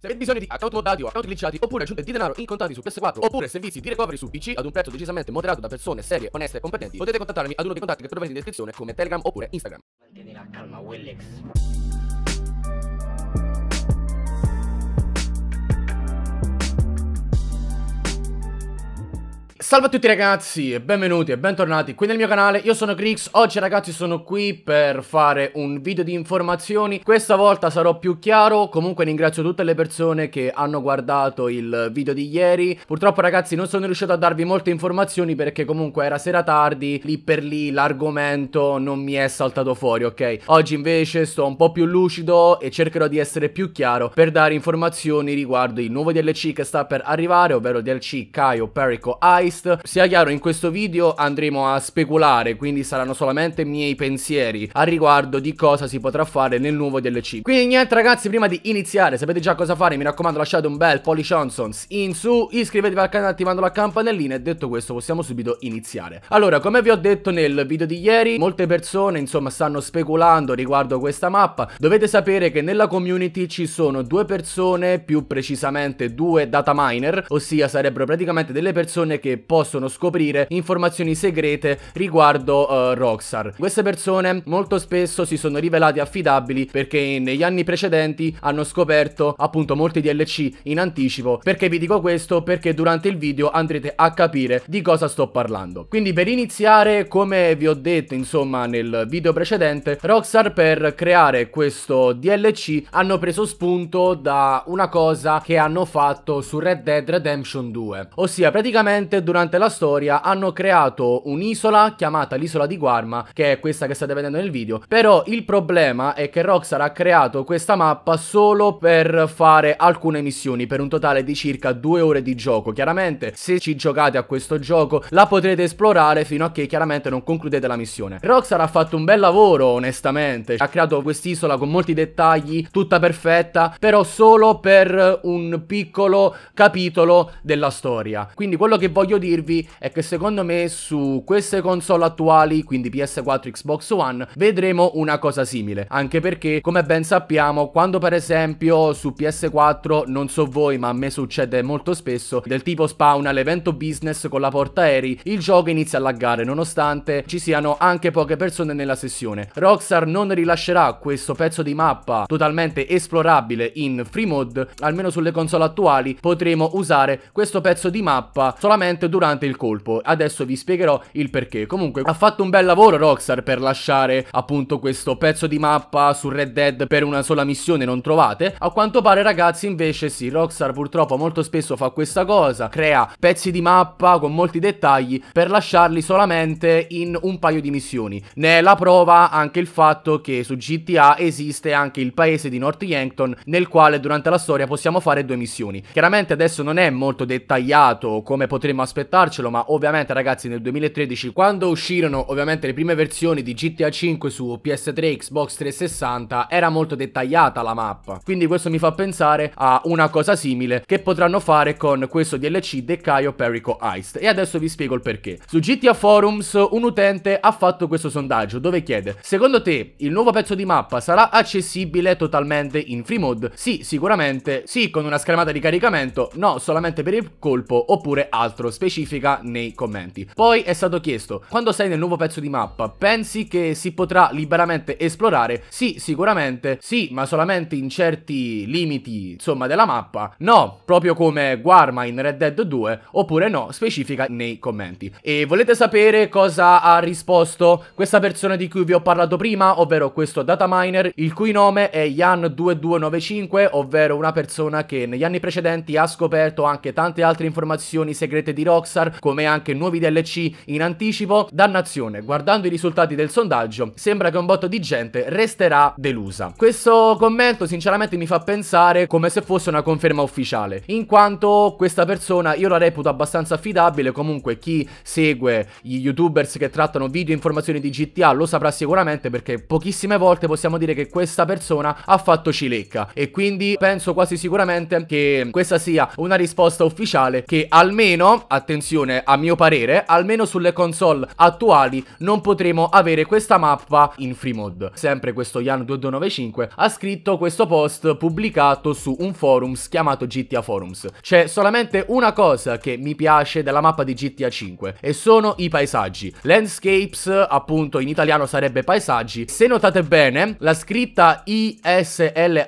Se avete bisogno di account modati o account glitchati oppure aggiunte di denaro in contanti su PS4 oppure servizi di recovery su PC ad un prezzo decisamente moderato da persone serie, oneste e competenti, potete contattarmi ad uno dei contatti che trovate in descrizione come Telegram oppure Instagram. Mantenere la calma, Willex. Salve a tutti ragazzi e benvenuti e bentornati qui nel mio canale, io sono Crix, oggi ragazzi sono qui per fare un video di informazioni, questa volta sarò più chiaro, comunque ringrazio tutte le persone che hanno guardato il video di ieri, purtroppo ragazzi non sono riuscito a darvi molte informazioni perché comunque era sera tardi, lì per lì l'argomento non mi è saltato fuori, ok? Oggi invece sto un po' più lucido e cercherò di essere più chiaro per dare informazioni riguardo il nuovo DLC che sta per arrivare, ovvero DLC Kaio Perico Ice Heist. Sia chiaro, in questo video andremo a speculare, quindi saranno solamente miei pensieri a riguardo di cosa si potrà fare nel nuovo DLC. Quindi niente ragazzi, prima di iniziare, sapete già cosa fare, mi raccomando lasciate un bel Polly onsons in su, iscrivetevi al canale attivando la campanellina e detto questo possiamo subito iniziare. Allora, come vi ho detto nel video di ieri, molte persone insomma stanno speculando riguardo questa mappa, dovete sapere che nella community ci sono due persone, più precisamente due data miner, ossia sarebbero praticamente delle persone che possono scoprire informazioni segrete riguardo uh, eh, Roxar. Queste persone molto spesso si sono rivelate affidabili perché negli anni precedenti hanno scoperto appunto molti DLC in anticipo. Perché vi dico questo? Perché durante il video andrete a capire di cosa sto parlando. Quindi per iniziare, come vi ho detto insomma nel video precedente, Rockstar per creare questo DLC hanno preso spunto da una cosa che hanno fatto su Red Dead Redemption 2. Ossia praticamente durante la storia hanno creato un'isola chiamata l'isola di Guarma, che è questa che state vedendo nel video, però il problema è che Rockstar ha creato questa mappa solo per fare alcune missioni, per un totale di circa due ore di gioco. Chiaramente se ci giocate a questo gioco la potrete esplorare fino a che chiaramente non concludete la missione. Rockstar ha fatto un bel lavoro onestamente, ha creato quest'isola con molti dettagli, tutta perfetta, però solo per un piccolo capitolo della storia. Quindi quello che voglio dirvi è che secondo me su queste console attuali, quindi PS4 e Xbox One, vedremo una cosa simile. Anche perché, come ben sappiamo, quando per esempio su PS4, non so voi, ma a me succede molto spesso, del tipo spawna l'evento business con la porta aerei, il gioco inizia a laggare nonostante ci siano anche poche persone nella sessione. Rockstar non rilascerà questo pezzo di mappa totalmente esplorabile in free mode, almeno sulle console attuali potremo usare questo pezzo di mappa solamente durante il colpo. Adesso vi spiegherò il perché. Comunque ha fatto un bel lavoro Rockstar per lasciare appunto questo pezzo di mappa su Red Dead per una sola missione, non trovate? A quanto pare ragazzi invece sì, Rockstar purtroppo molto spesso fa questa cosa, crea pezzi di mappa con molti dettagli per lasciarli solamente in un paio di missioni. Ne è la prova anche il fatto che su GTA esiste anche il paese di North Yankton nel quale durante la storia possiamo fare due missioni. Chiaramente adesso non è molto dettagliato come potremmo aspettare aspettarcelo, ma ovviamente ragazzi nel 2013 quando uscirono ovviamente le prime versioni di GTA 5 su PS3 Xbox 360 era molto dettagliata la mappa. Quindi questo mi fa pensare a una cosa simile che potranno fare con questo DLC Caio Perico Heist. E adesso vi spiego il perché. Su GTA Forums un utente ha fatto questo sondaggio dove chiede Secondo te il nuovo pezzo di mappa sarà accessibile totalmente in free mode? Sì, sicuramente. Sì, con una schermata di caricamento. No, solamente per il colpo oppure altro specifica nei commenti. Poi è stato chiesto, quando sei nel nuovo pezzo di mappa, pensi che si potrà liberamente esplorare? Sì, sicuramente, sì, ma solamente in certi limiti, insomma, della mappa. No, proprio come Guarma in Red Dead 2, oppure no, specifica nei commenti. E volete sapere cosa ha risposto questa persona di cui vi ho parlato prima, ovvero questo dataminer, il cui nome è Jan2295, ovvero una persona che negli anni precedenti ha scoperto anche tante altre informazioni segrete di Roma Rockstar, come anche nuovi DLC in anticipo, dannazione, guardando i risultati del sondaggio, sembra che un botto di gente resterà delusa. Questo commento sinceramente mi fa pensare come se fosse una conferma ufficiale, in quanto questa persona io la reputo abbastanza affidabile, comunque chi segue gli youtubers che trattano video e informazioni di GTA lo saprà sicuramente perché pochissime volte possiamo dire che questa persona ha fatto cilecca e quindi penso quasi sicuramente che questa sia una risposta ufficiale che almeno a attenzione, a mio parere, almeno sulle console attuali non potremo avere questa mappa in free mode. Sempre questo Yan2295 ha scritto questo post pubblicato su un forums chiamato GTA Forums. C'è solamente una cosa che mi piace della mappa di GTA 5 e sono i paesaggi. Landscapes, appunto in italiano sarebbe paesaggi. Se notate bene, la scritta ISLAND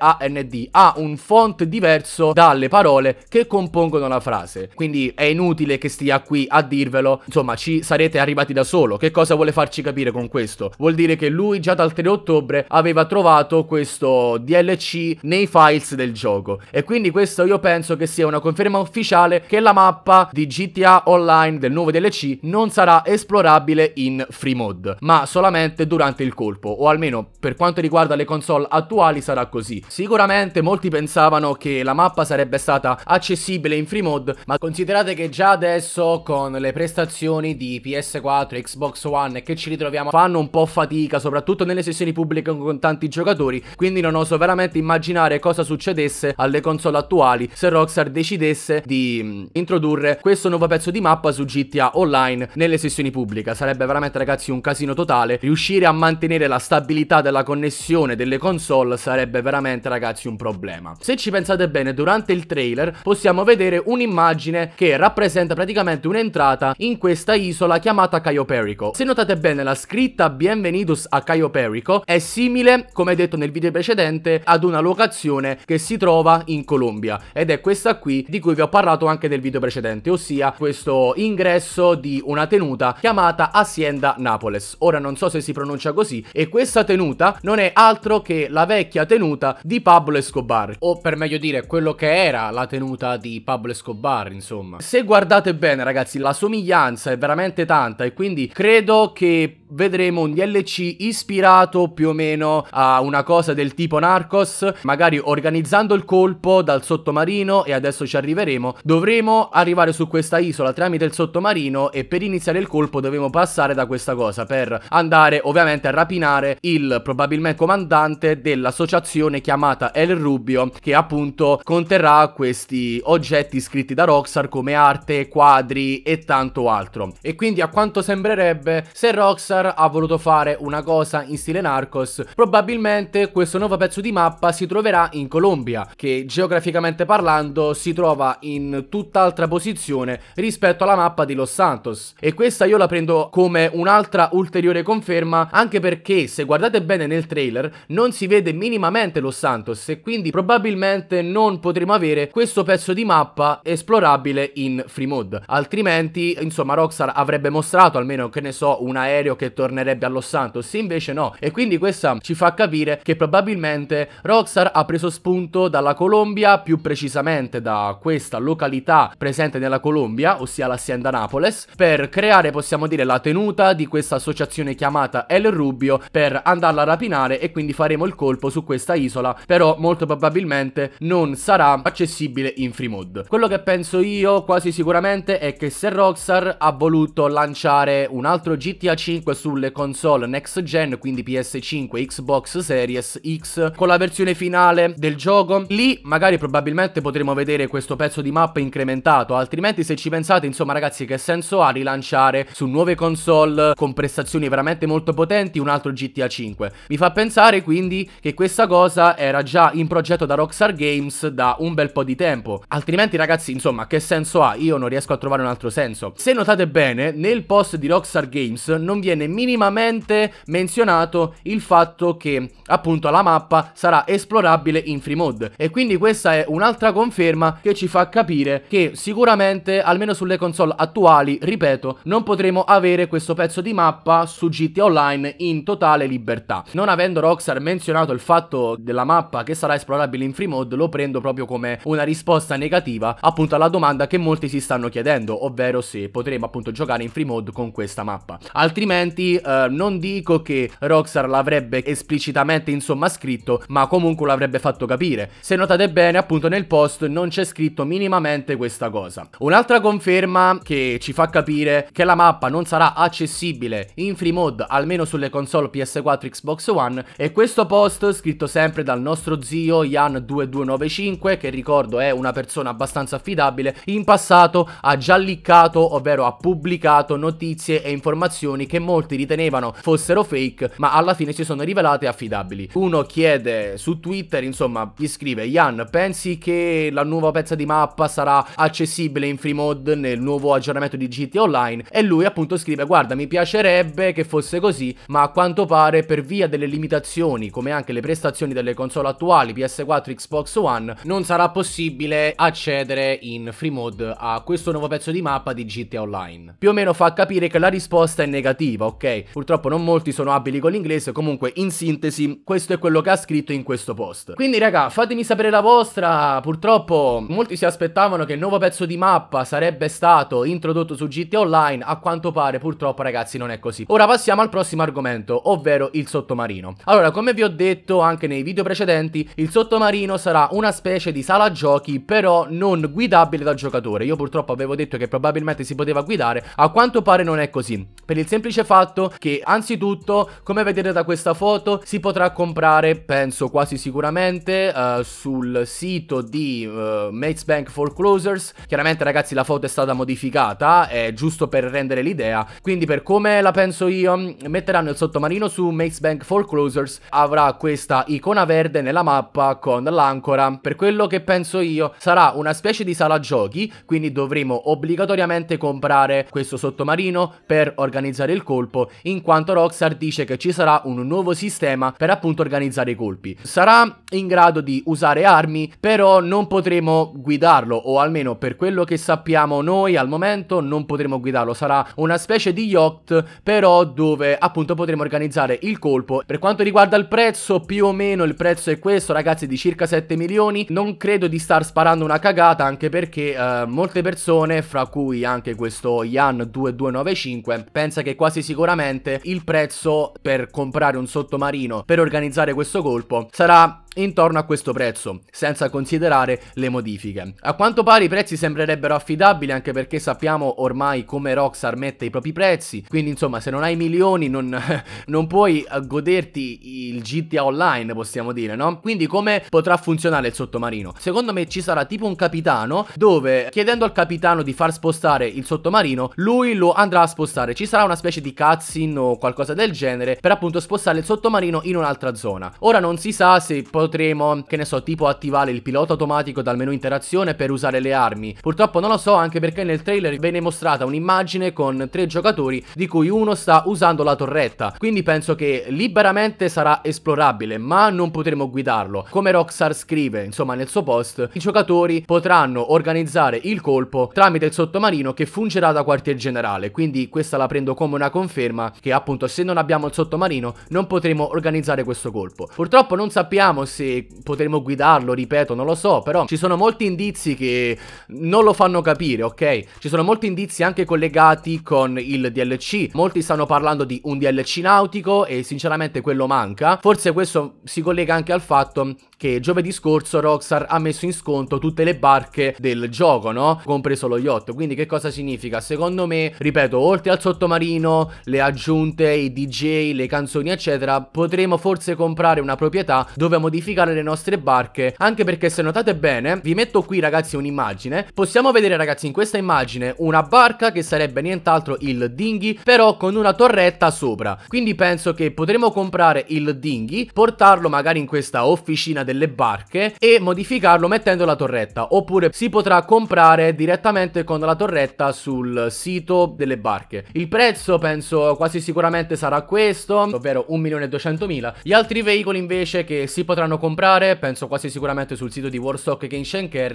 ha un font diverso dalle parole che compongono la frase. Quindi è inutile che stia qui a dirvelo, insomma ci sarete arrivati da solo. Che cosa vuole farci capire con questo? Vuol dire che lui già dal 3 ottobre aveva trovato questo DLC nei files del gioco e quindi questo io penso che sia una conferma ufficiale che la mappa di GTA Online del nuovo DLC non sarà esplorabile in free mode, ma solamente durante il colpo o almeno per quanto riguarda le console attuali sarà così. Sicuramente molti pensavano che la mappa sarebbe stata accessibile in free mode, ma considerate che già adesso adesso con le prestazioni di PS4, Xbox One e che ci ritroviamo fanno un po' fatica, soprattutto nelle sessioni pubbliche con tanti giocatori, quindi non oso veramente immaginare cosa succedesse alle console attuali se Rockstar decidesse di mm, introdurre questo nuovo pezzo di mappa su GTA Online nelle sessioni pubbliche. Sarebbe veramente ragazzi un casino totale, riuscire a mantenere la stabilità della connessione delle console sarebbe veramente ragazzi un problema. Se ci pensate bene, durante il trailer possiamo vedere un'immagine che rappresenta praticamente un'entrata in questa isola chiamata Caio Perico. Se notate bene la scritta Bienvenidos a Caio Perico è simile, come detto nel video precedente, ad una locazione che si trova in Colombia ed è questa qui di cui vi ho parlato anche nel video precedente, ossia questo ingresso di una tenuta chiamata Hacienda Napoles. Ora non so se si pronuncia così e questa tenuta non è altro che la vecchia tenuta di Pablo Escobar, o per meglio dire quello che era la tenuta di Pablo Escobar, insomma. Se guardate bene ragazzi, la somiglianza è veramente tanta e quindi credo che vedremo un DLC ispirato più o meno a una cosa del tipo Narcos, magari organizzando il colpo dal sottomarino e adesso ci arriveremo. Dovremo arrivare su questa isola tramite il sottomarino e per iniziare il colpo dovremo passare da questa cosa per andare ovviamente a rapinare il probabilmente comandante dell'associazione chiamata El Rubio che appunto conterrà questi oggetti scritti da Rockstar come arte, quadri e tanto altro. E quindi a quanto sembrerebbe se Roxar Rockstar ha voluto fare una cosa in stile Narcos, probabilmente questo nuovo pezzo di mappa si troverà in Colombia, che geograficamente parlando si trova in tutt'altra posizione rispetto alla mappa di Los Santos. E questa io la prendo come un'altra ulteriore conferma, anche perché se guardate bene nel trailer non si vede minimamente Los Santos e quindi probabilmente non potremo avere questo pezzo di mappa esplorabile in free mode. Altrimenti, insomma, Rockstar avrebbe mostrato almeno, che ne so, un aereo che tornerebbe allo Santos, invece no. E quindi questa ci fa capire che probabilmente Rockstar ha preso spunto dalla Colombia, più precisamente da questa località presente nella Colombia, ossia l'azienda Napoles, per creare, possiamo dire, la tenuta di questa associazione chiamata El Rubio per andarla a rapinare e quindi faremo il colpo su questa isola, però molto probabilmente non sarà accessibile in free mode. Quello che penso io quasi sicuramente è che se Rockstar ha voluto lanciare un altro GTA 5 sulle console next gen, quindi PS5 Xbox Series X, con la versione finale del gioco. Lì magari probabilmente potremo vedere questo pezzo di mappa incrementato, altrimenti se ci pensate, insomma ragazzi, che senso ha rilanciare su nuove console con prestazioni veramente molto potenti un altro GTA 5? Mi fa pensare quindi che questa cosa era già in progetto da Rockstar Games da un bel po' di tempo. Altrimenti ragazzi, insomma, che senso ha? Io non riesco a trovare un altro senso. Se notate bene, nel post di Rockstar Games non viene viene minimamente menzionato il fatto che appunto la mappa sarà esplorabile in free mode e quindi questa è un'altra conferma che ci fa capire che sicuramente almeno sulle console attuali, ripeto, non potremo avere questo pezzo di mappa su GTA Online in totale libertà. Non avendo Rockstar menzionato il fatto della mappa che sarà esplorabile in free mode, lo prendo proprio come una risposta negativa appunto alla domanda che molti si stanno chiedendo, ovvero se potremo appunto giocare in free mode con questa mappa. Altrimenti recenti, eh, non dico che Rockstar l'avrebbe esplicitamente insomma scritto, ma comunque l'avrebbe fatto capire. Se notate bene, appunto nel post non c'è scritto minimamente questa cosa. Un'altra conferma che ci fa capire che la mappa non sarà accessibile in free mode almeno sulle console PS4 Xbox One è questo post scritto sempre dal nostro zio Jan2295 che ricordo è una persona abbastanza affidabile, in passato ha già liccato, ovvero ha pubblicato notizie e informazioni che molti molti ritenevano fossero fake, ma alla fine si sono rivelate affidabili. Uno chiede su Twitter, insomma, gli scrive: Ian, pensi che la nuova pezza di mappa sarà accessibile in free mode nel nuovo aggiornamento di GT Online? E lui appunto scrive: Guarda, mi piacerebbe che fosse così, ma a quanto pare per via delle limitazioni, come anche le prestazioni delle console attuali PS4 Xbox One, non sarà possibile accedere in free mode a questo nuovo pezzo di mappa di GT Online. Più o meno fa capire che la risposta è negativa, ok? Purtroppo non molti sono abili con l'inglese, comunque in sintesi questo è quello che ha scritto in questo post. Quindi raga, fatemi sapere la vostra, purtroppo molti si aspettavano che il nuovo pezzo di mappa sarebbe stato introdotto su GTA Online, a quanto pare purtroppo ragazzi non è così. Ora passiamo al prossimo argomento, ovvero il sottomarino. Allora, come vi ho detto anche nei video precedenti, il sottomarino sarà una specie di sala giochi, però non guidabile dal giocatore. Io purtroppo avevo detto che probabilmente si poteva guidare, a quanto pare non è così. Per il semplice fatto fatto che anzitutto come vedete da questa foto si potrà comprare penso quasi sicuramente uh, sul sito di uh, Mates Bank Foreclosers chiaramente ragazzi la foto è stata modificata è giusto per rendere l'idea quindi per come la penso io metteranno il sottomarino su Mates Bank Foreclosers avrà questa icona verde nella mappa con l'ancora per quello che penso io sarà una specie di sala giochi quindi dovremo obbligatoriamente comprare questo sottomarino per organizzare il colpo colpo, in quanto Rockstar dice che ci sarà un nuovo sistema per appunto organizzare i colpi. Sarà in grado di usare armi, però non potremo guidarlo, o almeno per quello che sappiamo noi al momento non potremo guidarlo, sarà una specie di yacht, però dove appunto potremo organizzare il colpo. Per quanto riguarda il prezzo, più o meno il prezzo è questo, ragazzi, di circa 7 milioni. Non credo di star sparando una cagata, anche perché eh, molte persone, fra cui anche questo Yan2295, pensa che quasi sicuramente sicuramente il prezzo per comprare un sottomarino per organizzare questo colpo sarà intorno a questo prezzo, senza considerare le modifiche. A quanto pare i prezzi sembrerebbero affidabili anche perché sappiamo ormai come Rockstar mette i propri prezzi, quindi insomma se non hai milioni non, non puoi eh, goderti il GTA Online possiamo dire, no? Quindi come potrà funzionare il sottomarino? Secondo me ci sarà tipo un capitano dove chiedendo al capitano di far spostare il sottomarino, lui lo andrà a spostare, ci sarà una specie di cutscene o qualcosa del genere per appunto spostare il sottomarino in un'altra zona. Ora non si sa se... Po- potremo, che ne so, tipo attivare il pilota automatico dal menu interazione per usare le armi. Purtroppo non lo so anche perché nel trailer venne mostrata un'immagine con tre giocatori di cui uno sta usando la torretta. Quindi penso che liberamente sarà esplorabile, ma non potremo guidarlo. Come Rockstar scrive, insomma, nel suo post, i giocatori potranno organizzare il colpo tramite il sottomarino che fungerà da quartier generale. Quindi questa la prendo come una conferma che appunto se non abbiamo il sottomarino non potremo organizzare questo colpo. Purtroppo non sappiamo forse potremo guidarlo, ripeto, non lo so, però ci sono molti indizi che non lo fanno capire, ok? Ci sono molti indizi anche collegati con il DLC, molti stanno parlando di un DLC nautico e sinceramente quello manca, forse questo si collega anche al fatto che giovedì scorso Rockstar ha messo in sconto tutte le barche del gioco, no? Compreso lo yacht, quindi che cosa significa? Secondo me, ripeto, oltre al sottomarino, le aggiunte, i DJ, le canzoni eccetera, potremo forse comprare una proprietà dove modificare modificare le nostre barche anche perché se notate bene vi metto qui ragazzi un'immagine possiamo vedere ragazzi in questa immagine una barca che sarebbe nient'altro il dinghy però con una torretta sopra quindi penso che potremo comprare il dinghy portarlo magari in questa officina delle barche e modificarlo mettendo la torretta oppure si potrà comprare direttamente con la torretta sul sito delle barche il prezzo penso quasi sicuramente sarà questo ovvero 1.200.000 gli altri veicoli invece che si potranno potranno comprare, penso quasi sicuramente sul sito di Warstock che in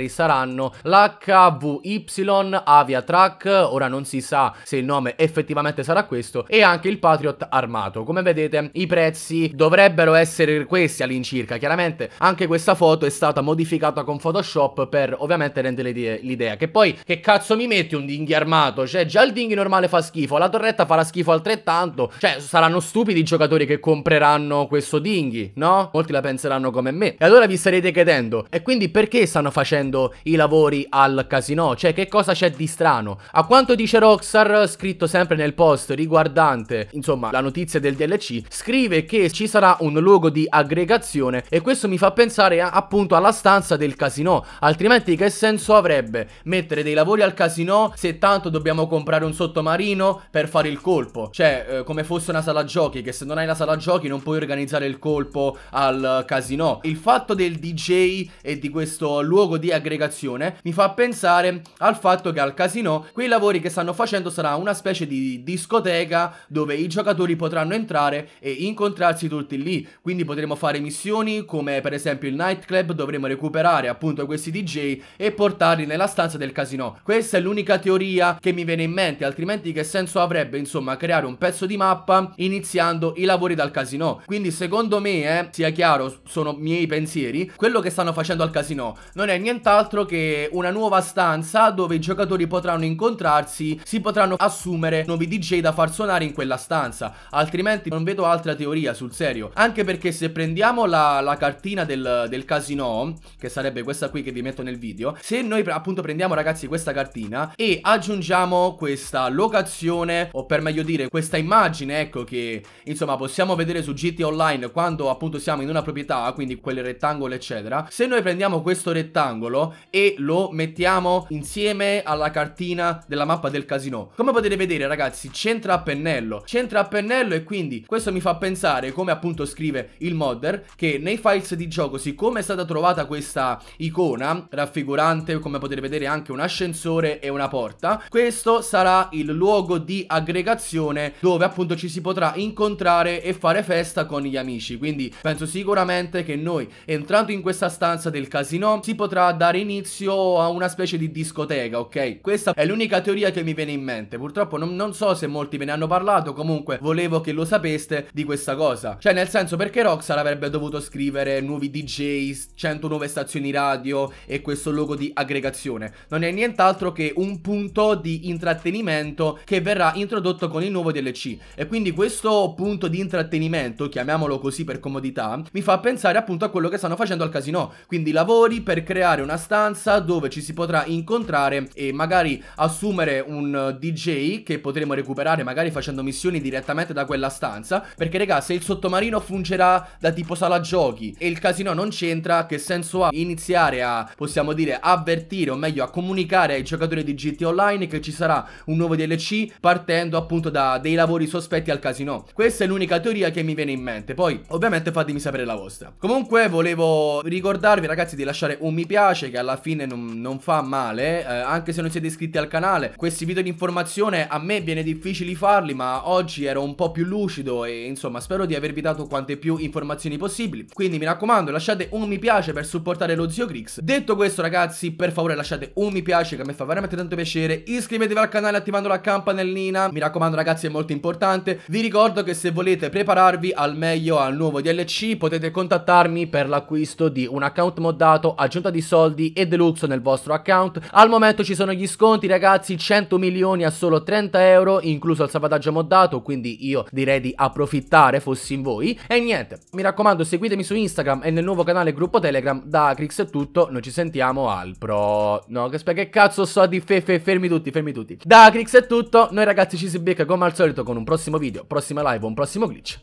saranno l'HVY Avia Aviatrack, ora non si sa se il nome effettivamente sarà questo, e anche il Patriot armato. Come vedete i prezzi dovrebbero essere questi all'incirca, chiaramente anche questa foto è stata modificata con Photoshop per ovviamente rendere l'idea. Che poi che cazzo mi metti un dinghy armato? Cioè già il dinghy normale fa schifo, la torretta farà schifo altrettanto, cioè saranno stupidi i giocatori che compreranno questo dinghy, no? Molti la penseranno fanno come me. E allora vi starete chiedendo, e quindi perché stanno facendo i lavori al casino? Cioè che cosa c'è di strano? A quanto dice Rockstar, scritto sempre nel post riguardante, insomma, la notizia del DLC, scrive che ci sarà un luogo di aggregazione e questo mi fa pensare a, appunto alla stanza del casino, altrimenti che senso avrebbe mettere dei lavori al casino se tanto dobbiamo comprare un sottomarino per fare il colpo? Cioè, eh, come fosse una sala giochi, che se non hai la sala giochi non puoi organizzare il colpo al casino no. Il fatto del DJ e di questo luogo di aggregazione mi fa pensare al fatto che al casino quei lavori che stanno facendo sarà una specie di discoteca dove i giocatori potranno entrare e incontrarsi tutti lì. Quindi potremo fare missioni come per esempio il nightclub, dovremo recuperare appunto questi DJ e portarli nella stanza del casino. Questa è l'unica teoria che mi viene in mente, altrimenti che senso avrebbe insomma creare un pezzo di mappa iniziando i lavori dal casino. Quindi secondo me, eh, sia chiaro, sono miei pensieri, quello che stanno facendo al casino non è nient'altro che una nuova stanza dove i giocatori potranno incontrarsi, si potranno assumere nuovi DJ da far suonare in quella stanza, altrimenti non vedo altra teoria sul serio, anche perché se prendiamo la, la cartina del, del casino, che sarebbe questa qui che vi metto nel video, se noi appunto prendiamo ragazzi questa cartina e aggiungiamo questa locazione o per meglio dire questa immagine ecco che insomma possiamo vedere su GT Online quando appunto siamo in una proprietà quindi quel rettangolo eccetera, se noi prendiamo questo rettangolo e lo mettiamo insieme alla cartina della mappa del casino, come potete vedere ragazzi c'entra a pennello, c'entra a pennello e quindi questo mi fa pensare come appunto scrive il modder che nei files di gioco siccome è stata trovata questa icona raffigurante come potete vedere anche un ascensore e una porta, questo sarà il luogo di aggregazione dove appunto ci si potrà incontrare e fare festa con gli amici, quindi penso sicuramente evidente che noi entrando in questa stanza del casino si potrà dare inizio a una specie di discoteca, ok? Questa è l'unica teoria che mi viene in mente. Purtroppo non, non, so se molti ve ne hanno parlato, comunque volevo che lo sapeste di questa cosa. Cioè nel senso perché Roxar avrebbe dovuto scrivere nuovi DJs, 100 nuove stazioni radio e questo logo di aggregazione. Non è nient'altro che un punto di intrattenimento che verrà introdotto con il nuovo DLC. E quindi questo punto di intrattenimento, chiamiamolo così per comodità, mi fa pensare pensare appunto a quello che stanno facendo al casino. Quindi lavori per creare una stanza dove ci si potrà incontrare e magari assumere un eh, DJ che potremo recuperare magari facendo missioni direttamente da quella stanza. Perché raga, se il sottomarino fungerà da tipo sala giochi e il casino non c'entra, che senso ha iniziare a, possiamo dire, avvertire o meglio a comunicare ai giocatori di GT Online che ci sarà un nuovo DLC partendo appunto da dei lavori sospetti al casino. Questa è l'unica teoria che mi viene in mente. Poi ovviamente fatemi sapere la vostra. Comunque volevo ricordarvi ragazzi di lasciare un mi piace che alla fine non, non fa male, eh, anche se non siete iscritti al canale. Questi video di informazione a me viene difficile farli, ma oggi ero un po' più lucido e insomma spero di avervi dato quante più informazioni possibili. Quindi mi raccomando lasciate un mi piace per supportare lo zio Grix. Detto questo ragazzi per favore lasciate un mi piace che a me fa veramente tanto piacere. Iscrivetevi al canale attivando la campanellina, mi raccomando ragazzi è molto importante. Vi ricordo che se volete prepararvi al meglio al nuovo DLC potete contattare contattarmi per l'acquisto di un account moddato, aggiunta di soldi e deluxe nel vostro account. Al momento ci sono gli sconti ragazzi, 100 milioni a solo 30 euro, incluso il salvataggio moddato, quindi io direi di approfittare fossi in voi. E niente, mi raccomando seguitemi su Instagram e nel nuovo canale gruppo Telegram, da Crix è tutto, noi ci sentiamo al pro... No, che, che cazzo so di fefe, fermi tutti, fermi tutti. Da Crix è tutto, noi ragazzi ci si becca come al solito con un prossimo video, prossima live, un prossimo glitch.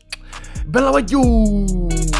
Bella voglio!